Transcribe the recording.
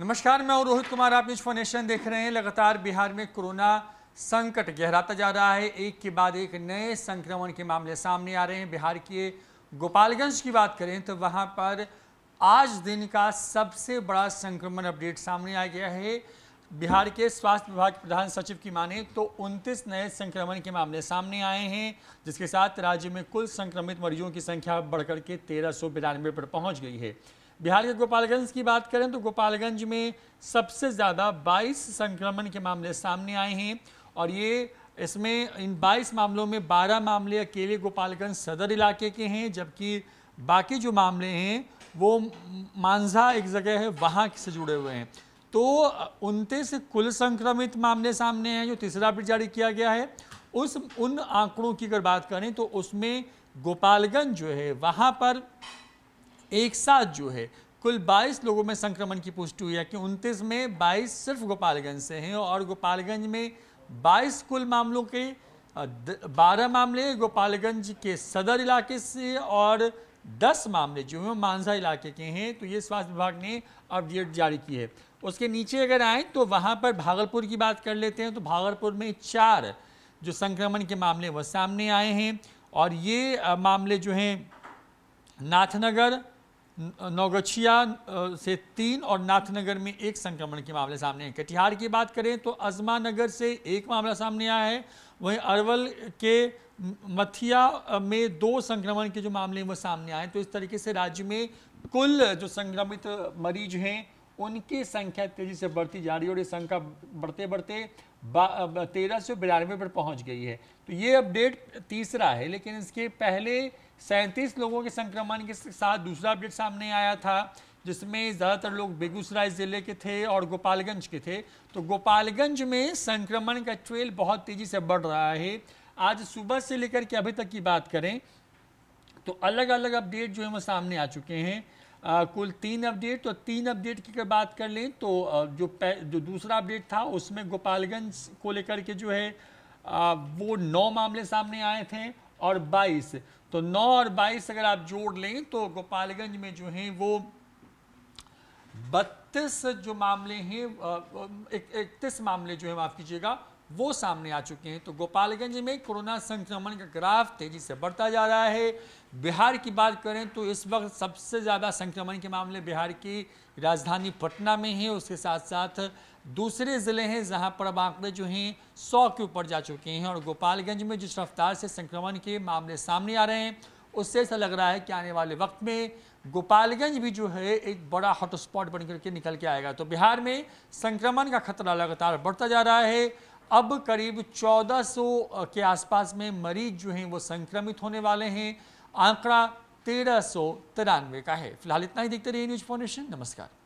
नमस्कार मैं और रोहित कुमार आप न्यूज देख रहे हैं लगातार बिहार में कोरोना संकट गहराता जा रहा है एक के बाद एक नए संक्रमण के मामले सामने आ रहे हैं बिहार के गोपालगंज की बात करें तो वहां पर आज दिन का सबसे बड़ा संक्रमण अपडेट सामने आ गया है बिहार के स्वास्थ्य विभाग के प्रधान सचिव की माने तो 29 नए संक्रमण के मामले सामने आए हैं जिसके साथ राज्य में कुल संक्रमित मरीजों की संख्या बढ़कर के तेरह पर पहुंच गई है बिहार के गोपालगंज की बात करें तो गोपालगंज में सबसे ज़्यादा 22 संक्रमण के मामले सामने आए हैं और ये इसमें इन 22 मामलों में 12 मामले अकेले गोपालगंज सदर इलाके के हैं जबकि बाकी जो मामले हैं वो मांझा एक जगह है वहाँ से जुड़े हुए हैं तो उनतीस कुल संक्रमित मामले सामने हैं जो तीसरा अपडेट जारी किया गया है उस उन आंकड़ों की अगर बात करें तो उसमें गोपालगंज जो है वहाँ पर एक साथ जो है कुल 22 लोगों में संक्रमण की पुष्टि हुई है कि उनतीस में 22 सिर्फ गोपालगंज से हैं और गोपालगंज में 22 कुल मामलों के 12 मामले गोपालगंज के सदर इलाके से और 10 मामले जो हैं मानसा इलाके के हैं तो ये स्वास्थ्य विभाग ने अपडेट जारी की है उसके नीचे अगर आए तो वहाँ पर भागलपुर की बात कर लेते हैं तो भागलपुर में चार जो संक्रमण के मामले वह सामने आए हैं और ये मामले जो हैं नाथनगर नौगछिया से तीन और नाथनगर में एक संक्रमण के मामले सामने हैं कटिहार की बात करें तो अजमा नगर से एक मामला सामने आया है वहीं अरवल के मथिया में दो संक्रमण के जो मामले हैं वो सामने आए तो इस तरीके से राज्य में कुल जो संक्रमित मरीज हैं उनकी संख्या तेजी से बढ़ती जा रही है और ये संख्या बढ़ते बढ़ते तेरह सौ बिरानवे पर पहुंच गई है तो ये अपडेट तीसरा है लेकिन इसके पहले सैंतीस लोगों के संक्रमण के साथ दूसरा अपडेट सामने आया था जिसमें ज़्यादातर लोग बेगूसराय ज़िले के थे और गोपालगंज के थे तो गोपालगंज में संक्रमण का ट्रेल बहुत तेज़ी से बढ़ रहा है आज सुबह से लेकर के अभी तक की बात करें तो अलग अलग अपडेट जो है वो सामने आ चुके हैं आ, कुल तीन अपडेट तो तीन अपडेट की अगर बात कर लें तो जो जो दूसरा अपडेट था उसमें गोपालगंज को लेकर के जो है आ, वो नौ मामले सामने आए थे और बाईस तो नौ और बाईस अगर आप जोड़ लें तो गोपालगंज में जो है वो बत्तीस जो मामले हैं इकतीस मामले जो है माफ़ कीजिएगा वो सामने आ चुके हैं तो गोपालगंज में कोरोना संक्रमण का ग्राफ तेजी से बढ़ता जा रहा है बिहार की बात करें तो इस वक्त सबसे ज़्यादा संक्रमण के मामले बिहार की राजधानी पटना में है उसके साथ साथ दूसरे ज़िले हैं जहां पर अब आंकड़े जो हैं सौ के ऊपर जा चुके हैं और गोपालगंज में जिस रफ्तार से संक्रमण के मामले सामने आ रहे हैं उससे ऐसा लग रहा है कि आने वाले वक्त में गोपालगंज भी जो है एक बड़ा हॉटस्पॉट बनकर के निकल के आएगा तो बिहार में संक्रमण का खतरा लगातार बढ़ता जा रहा है अब करीब 1400 के आसपास में मरीज जो हैं वो संक्रमित होने वाले हैं आंकड़ा तेरह का है फिलहाल इतना ही देखते रहिए न्यूज फाउंडेशन नमस्कार